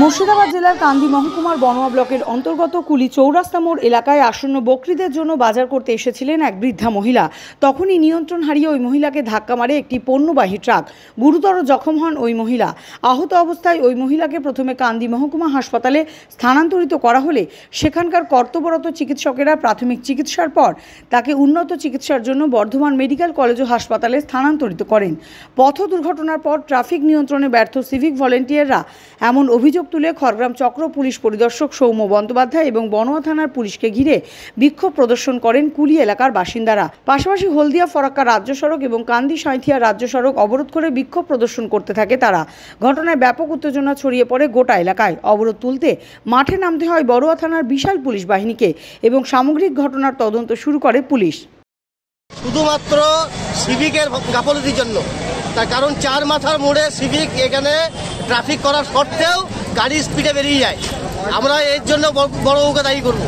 মুর্শিদাবাদ জেলার কান্দি মহকুমার বনোয়া ব্লকের অন্তর্গত কুলি চৌরাস্তা মোড় এলাকায় আসন্ন বকরিদের জন্য বাজার করতে এসেছিলেন এক বৃদ্ধা মহিলা তখনই নিয়ন্ত্রণ হারিয়ে ওই মহিলাকে ধাক্কা মারে একটি পণ্যবাহী ট্রাক গুরুতর জখম হন ওই মহিলা আহত অবস্থায় ওই মহিলাকে প্রথমে কান্দি মহকুমা হাসপাতালে স্থানান্তরিত করা হলে সেখানকার কর্তব্যরত চিকিৎসকেরা প্রাথমিক চিকিৎসার পর তাকে উন্নত চিকিৎসার জন্য বর্ধমান মেডিকেল কলেজ ও হাসপাতালে স্থানান্তরিত করেন পথ দুর্ঘটনার পর ট্রাফিক নিয়ন্ত্রণে ব্যর্থ সিভিক ভলেন্টিয়াররা এমন অভিযোগ তুলে খড়গ্রাম চক্র পুলিশ পরিদর্শক সৌম্য বন্দ্যোপাধ্যায় এবং বনোয়া থানার পুলিশকে ঘিরে বিক্ষোভ প্রদর্শন করেন কুলি এলাকার বাসিন্দারা পাশাপাশি হলদিয়া ফরাক্কা রাজ্য সড়ক এবং কান্দি সাঁথিয়া রাজ্য সড়ক অবরোধ করে বিক্ষোভ প্রদর্শন করতে থাকে তারা ঘটনায় ব্যাপক উত্তেজনা ছড়িয়ে পড়ে গোটা এলাকায় অবরোধ তুলতে মাঠে নামতে হয় বড়ুয়া থানার বিশাল পুলিশ বাহিনীকে এবং সামগ্রিক ঘটনার তদন্ত শুরু করে পুলিশ শুধুমাত্র সিভিকের গাফলতির জন্য তার কারণ চার মাথার মোড়ে সিভিক এখানে ট্রাফিক করার সত্ত্বেও গাড়ির স্পিডে বেরিয়ে যায় আমরা এর জন্য বড় বউকে দায়ী করবো